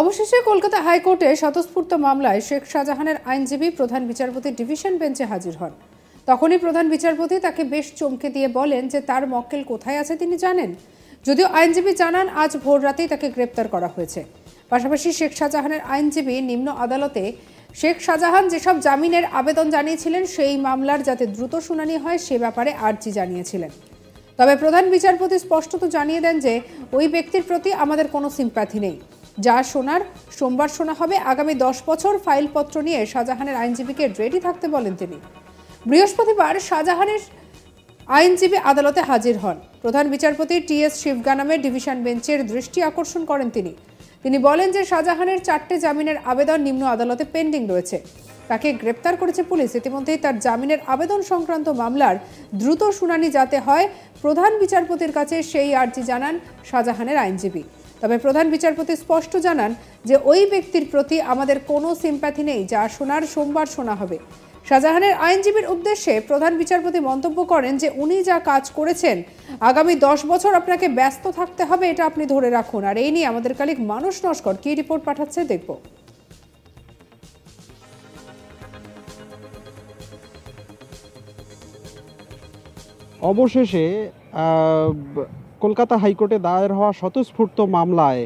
অবশেষে কলকাতা হাইকোর্টে স্বতঃস্ফূর্ত মামলায় শেখ শাহজাহানের আইনজীবী প্রধান বিচারপতি ডিভিশন বেঞ্চে হাজির হন তখনই প্রধান বিচারপতি তাকে বেশ চমকে দিয়ে বলেন যে তার মক্কেল কোথায় আছে তিনি জানেন যদিও আইনজীবী জানান আজ ভোর রাতেই তাকে গ্রেপ্তার করা হয়েছে পাশাপাশি শেখ শাহজাহানের আইনজীবী নিম্ন আদালতে শেখ শাহজাহান যেসব জামিনের আবেদন জানিয়েছিলেন সেই মামলার যাতে দ্রুত শুনানি হয় সে ব্যাপারে আর্জি জানিয়েছিলেন তবে প্রধান বিচারপতি স্পষ্টত জানিয়ে দেন যে ওই ব্যক্তির প্রতি আমাদের কোনো সিম্প্যাথি নেই যা শোনার সোমবার শোনা হবে আগামী দশ বছর ফাইলপত্র নিয়ে শাহজাহানের আইনজীবীকে রেডি থাকতে বলেন তিনি বৃহস্পতিবার শাহজাহানের আইনজীবী আদালতে হাজির হন প্রধান বিচারপতি টি এস শিবগা নামে ডিভিশন বেঞ্চের দৃষ্টি আকর্ষণ করেন তিনি তিনি বলেন যে শাহজাহানের চারটে জামিনের আবেদন নিম্ন আদালতে পেন্ডিং রয়েছে তাকে গ্রেপ্তার করেছে পুলিশ ইতিমধ্যেই তার জামিনের আবেদন সংক্রান্ত মামলার দ্রুত শুনানি যাতে হয় প্রধান বিচারপতির কাছে সেই আর্জি জানান শাহজাহানের আইনজীবী তবে প্রধান বিচারপতি স্পষ্ট জানান যে ওই ব্যক্তির প্রতি আমাদের কোনো সিম্প্যাথি নেই যা শোনার সোমবার শোনা হবে শাহজাহানের আইনজীবীর উদ্দেশ্যে প্রধান বিচারপতি মন্তব্য করেন যে উনি যা কাজ করেছেন আগামী দশ বছর আপনাকে ব্যস্ত থাকতে হবে এটা আপনি ধরে রাখুন আর এই নিয়ে আমাদের কালিক মানুষ নস্কর কি রিপোর্ট পাঠাচ্ছে দেখব অবশেষে কলকাতা হাইকোর্টে দায়ের হওয়া স্বতঃস্ফূর্ত মামলায়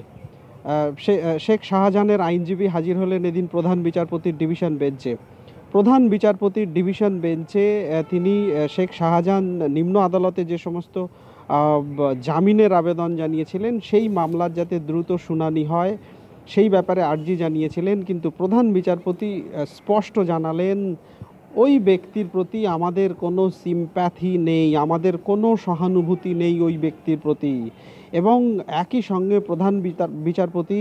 শেখ শাহজাহানের আইনজীবী হাজির হলেন এদিন প্রধান বিচারপতির ডিভিশন বেঞ্চে প্রধান বিচারপতির ডিভিশন বেঞ্চে তিনি শেখ শাহজাহান নিম্ন আদালতে যে সমস্ত জামিনের আবেদন জানিয়েছিলেন সেই মামলার যাতে দ্রুত শুনানি হয় সেই ব্যাপারে আর্জি জানিয়েছিলেন কিন্তু প্রধান বিচারপতি স্পষ্ট জানালেন ওই ব্যক্তির প্রতি আমাদের কোনো সিম্প্যাথি নেই আমাদের কোনো সহানুভূতি নেই ওই ব্যক্তির প্রতি এবং একই সঙ্গে প্রধান বিচারপতি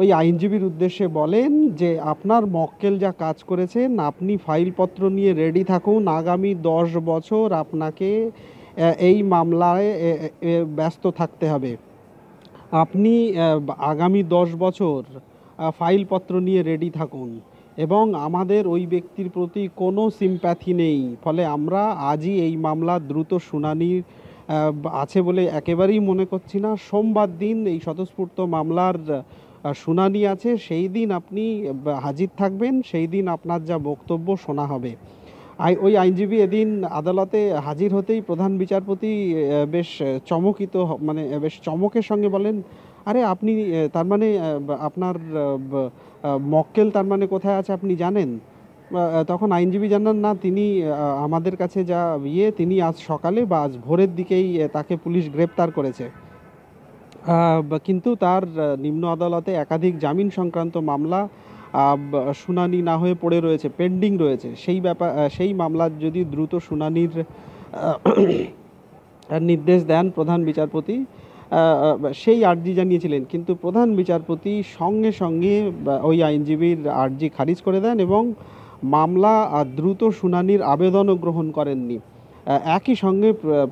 ওই আইনজীবীর উদ্দেশ্যে বলেন যে আপনার মক্কেল যা কাজ করেছেন আপনি ফাইলপত্র নিয়ে রেডি থাকুন আগামী দশ বছর আপনাকে এই মামলায় ব্যস্ত থাকতে হবে আপনি আগামী দশ বছর ফাইলপত্র নিয়ে রেডি থাকুন এবং আমাদের ওই ব্যক্তির প্রতি কোনো সিম্প্যাথি নেই ফলে আমরা আজই এই মামলা দ্রুত শুনানির আছে বলে একেবারেই মনে করছি না সোমবার দিন এই স্বতঃস্ফূর্ত মামলার শুনানি আছে সেই দিন আপনি হাজির থাকবেন সেই দিন আপনার যা বক্তব্য শোনা হবে আই ওই আইনজীবী এদিন আদালতে হাজির হতেই প্রধান বিচারপতি বেশ চমকিত মানে বেশ চমকের সঙ্গে বলেন আরে আপনি তার মানে আপনার মক্কেল তার মানে কোথায় আছে আপনি জানেন তখন আইনজীবী জানান না তিনি আমাদের কাছে যা ইয়ে তিনি আজ সকালে বা আজ ভোরের দিকেই তাকে পুলিশ গ্রেপ্তার করেছে কিন্তু তার নিম্ন আদালতে একাধিক জামিন সংক্রান্ত মামলা শুনানি না হয়ে পড়ে রয়েছে পেন্ডিং রয়েছে সেই ব্যাপার সেই মামলার যদি দ্রুত শুনানির নির্দেশ দেন প্রধান বিচারপতি সেই আর্জি জানিয়েছিলেন কিন্তু প্রধান বিচারপতি সঙ্গে সঙ্গে ওই আইনজীবীর আর্জি খারিজ করে দেন এবং মামলা দ্রুত শুনানির আবেদনও গ্রহণ করেননি একই সঙ্গে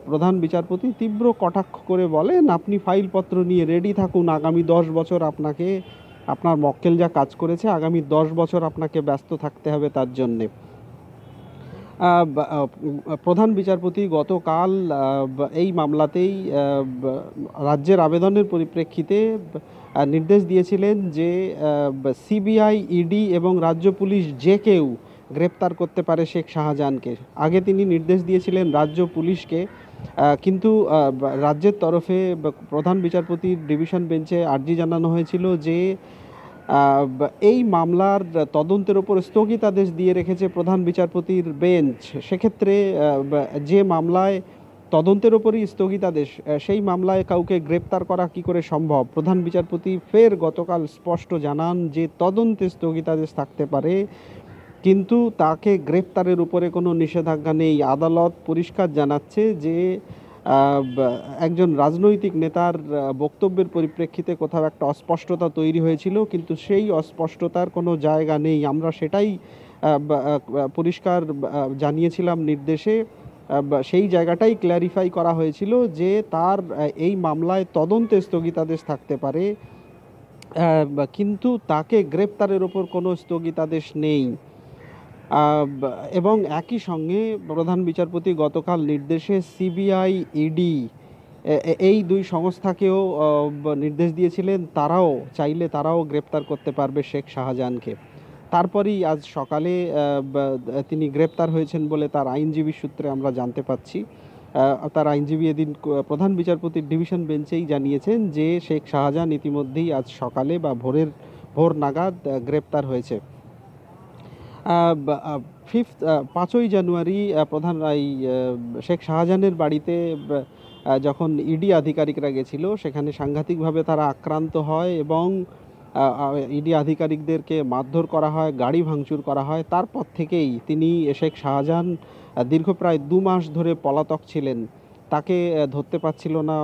প্রধান বিচারপতি তীব্র কটাক্ষ করে বলেন আপনি ফাইলপত্র নিয়ে রেডি থাকুন আগামী দশ বছর আপনাকে আপনার মক্কেল যা কাজ করেছে আগামী দশ বছর আপনাকে ব্যস্ত থাকতে হবে তার জন্যে প্রধান বিচারপতি গতকাল এই মামলাতেই রাজ্যের আবেদনের পরিপ্রেক্ষিতে নির্দেশ দিয়েছিলেন যে সিবিআই ইডি এবং রাজ্য পুলিশ যে কেউ গ্রেপ্তার করতে পারে শেখ শাহজাহানকে আগে তিনি নির্দেশ দিয়েছিলেন রাজ্য পুলিশকে কিন্তু রাজ্যের তরফে প্রধান বিচারপতির ডিভিশন বেঞ্চে আর্জি জানানো হয়েছিল যে এই মামলার তদন্তের ওপর স্থগিতাদেশ দিয়ে রেখেছে প্রধান বিচারপতির বেঞ্চ সেক্ষেত্রে যে মামলায় তদন্তের ওপরই স্থগিতাদেশ সেই মামলায় কাউকে গ্রেপ্তার করা কি করে সম্ভব প্রধান বিচারপতি ফের গতকাল স্পষ্ট জানান যে তদন্তে স্থগিতাদেশ থাকতে পারে কিন্তু তাকে গ্রেপ্তারের উপরে কোনো নিষেধাজ্ঞা নেই আদালত পরিষ্কার জানাচ্ছে যে একজন রাজনৈতিক নেতার বক্তব্যের পরিপ্রেক্ষিতে কোথাও একটা অস্পষ্টতা তৈরি হয়েছিল কিন্তু সেই অস্পষ্টতার কোনো জায়গা নেই আমরা সেটাই পরিষ্কার জানিয়েছিলাম নির্দেশে সেই জায়গাটাই ক্ল্যারিফাই করা হয়েছিল যে তার এই মামলায় তদন্তে স্থগিতাদেশ থাকতে পারে কিন্তু তাকে গ্রেপ্তারের ওপর কোনো স্থগিতাদেশ নেই এবং একই সঙ্গে প্রধান বিচারপতি গতকাল নির্দেশে সিবিআই ইডি এই দুই সংস্থাকেও নির্দেশ দিয়েছিলেন তারাও চাইলে তারাও গ্রেপ্তার করতে পারবে শেখ শাহজাহানকে তারপরেই আজ সকালে তিনি গ্রেপ্তার হয়েছেন বলে তার আইনজীবী সূত্রে আমরা জানতে পাচ্ছি তার আইনজীবী এদিন প্রধান বিচারপতির ডিভিশন বেঞ্চেই জানিয়েছেন যে শেখ শাহজাহান ইতিমধ্যেই আজ সকালে বা ভোরের ভোর নাগাদ গ্রেপ্তার হয়েছে ফিফথ পাঁচই জানুয়ারি প্রধান এই শেখ শাহজাহানের বাড়িতে যখন ইডি আধিকারিকরা গেছিল সেখানে সাংঘাতিকভাবে তারা আক্রান্ত হয় এবং ইডি আধিকারিকদেরকে মারধর করা হয় গাড়ি ভাঙচুর করা হয় তারপর থেকেই তিনি শেখ শাহজাহান দীর্ঘ প্রায় দু মাস ধরে পলাতক ছিলেন তাকে ধরতে পারছিল না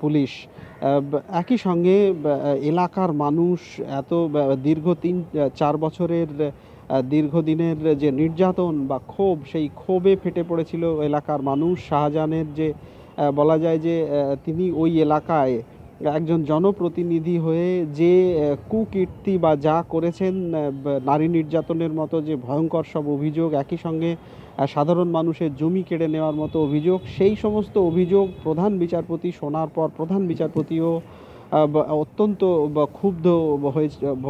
পুলিশ একই সঙ্গে এলাকার মানুষ এত দীর্ঘ তিন চার বছরের দীর্ঘদিনের যে নির্যাতন বা ক্ষোভ সেই ক্ষোভে ফেটে পড়েছিল এলাকার মানুষ শাহজাহানের যে বলা যায় যে তিনি ওই এলাকায় একজন জনপ্রতিনিধি হয়ে যে কুকীর্তি বা যা করেছেন নারী নির্যাতনের মতো যে ভয়ঙ্কর সব অভিযোগ একই সঙ্গে সাধারণ মানুষের জমি কেড়ে নেওয়ার মতো অভিযোগ সেই সমস্ত অভিযোগ প্রধান বিচারপতি শোনার পর প্রধান বিচারপতিও অত্যন্ত ক্ষুব্ধ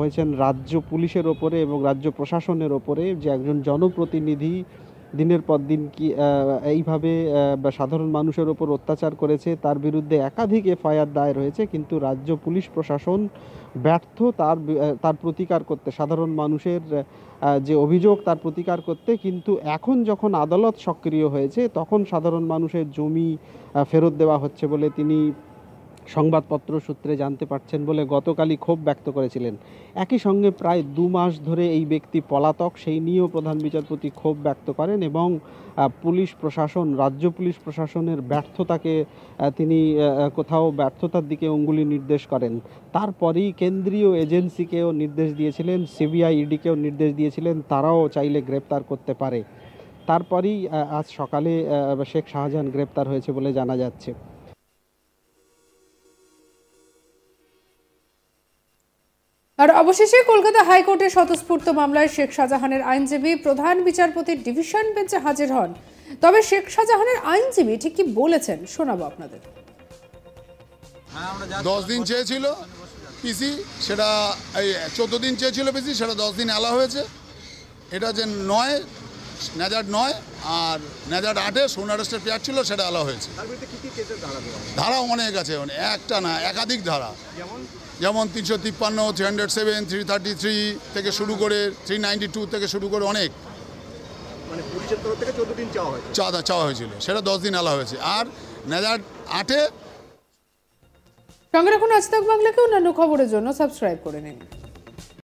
হয়েছেন রাজ্য পুলিশের ওপরে এবং রাজ্য প্রশাসনের ওপরে যে একজন জনপ্রতিনিধি দিনের পর দিন কি এইভাবে সাধারণ মানুষের ওপর অত্যাচার করেছে তার বিরুদ্ধে একাধিক এফআইআর দায়ের হয়েছে কিন্তু রাজ্য পুলিশ প্রশাসন ব্যর্থ তার তার প্রতিকার করতে সাধারণ মানুষের যে অভিযোগ তার প্রতিকার করতে কিন্তু এখন যখন আদালত সক্রিয় হয়েছে তখন সাধারণ মানুষের জমি ফেরত দেওয়া হচ্ছে বলে তিনি সংবাদপত্র সূত্রে জানতে পারছেন বলে গতকালই ক্ষোভ ব্যক্ত করেছিলেন একই সঙ্গে প্রায় দু মাস ধরে এই ব্যক্তি পলাতক সেই নিয়েও প্রধান বিচারপতি ক্ষোভ ব্যক্ত করেন এবং পুলিশ প্রশাসন রাজ্য পুলিশ প্রশাসনের ব্যর্থতাকে তিনি কোথাও ব্যর্থতার দিকে অঙ্গুলি নির্দেশ করেন তারপরেই কেন্দ্রীয় এজেন্সিকেও নির্দেশ দিয়েছিলেন সিবিআই ইডিকেও নির্দেশ দিয়েছিলেন তারাও চাইলে গ্রেপ্তার করতে পারে তারপরেই আজ সকালে শেখ শাহজাহান গ্রেপ্তার হয়েছে বলে জানা যাচ্ছে আর অবশেষে কলকাতা হাইকোর্টে স্বতঃস্ফূর্ত মামলায় শেখ শাহজাহানের আইনজীবী প্রধান বিচারপতির ডিভিশন বেঞ্চে হাজির হন তবে শেখ শাহজাহানের আইনজীবী ঠিক কি বলেছেন শোনাবো আপনাদের হ্যাঁ, দশ দিন চেয়েছিল পিসি সেটা এই চোদ্দ দিন চেয়েছিল পিসি সেটা দশ দিন আলা হয়েছে এটা যে নয় ন্যাজার্ড নয় আর ন্যাজার্ড আটে সোন আরেস্টের পেয়ার ছিল সেটা আলা হয়েছে ধারা অনেক আছে মানে একটা না একাধিক ধারা যেমন তিনশো তিপ্পান্ন three hundred seven three thirty three থেকে শুরু করে থ্রি নাইনটি টু থেকে শুরু করে অনেক মানে চাঁদা চাওয়া হয়েছিল সেটা দশ দিন আলা হয়েছে আর নেজার আটে সঙ্গে রাখুন আজ বাংলাকে অন্যান্য খবরের জন্য সাবস্ক্রাইব করে নিন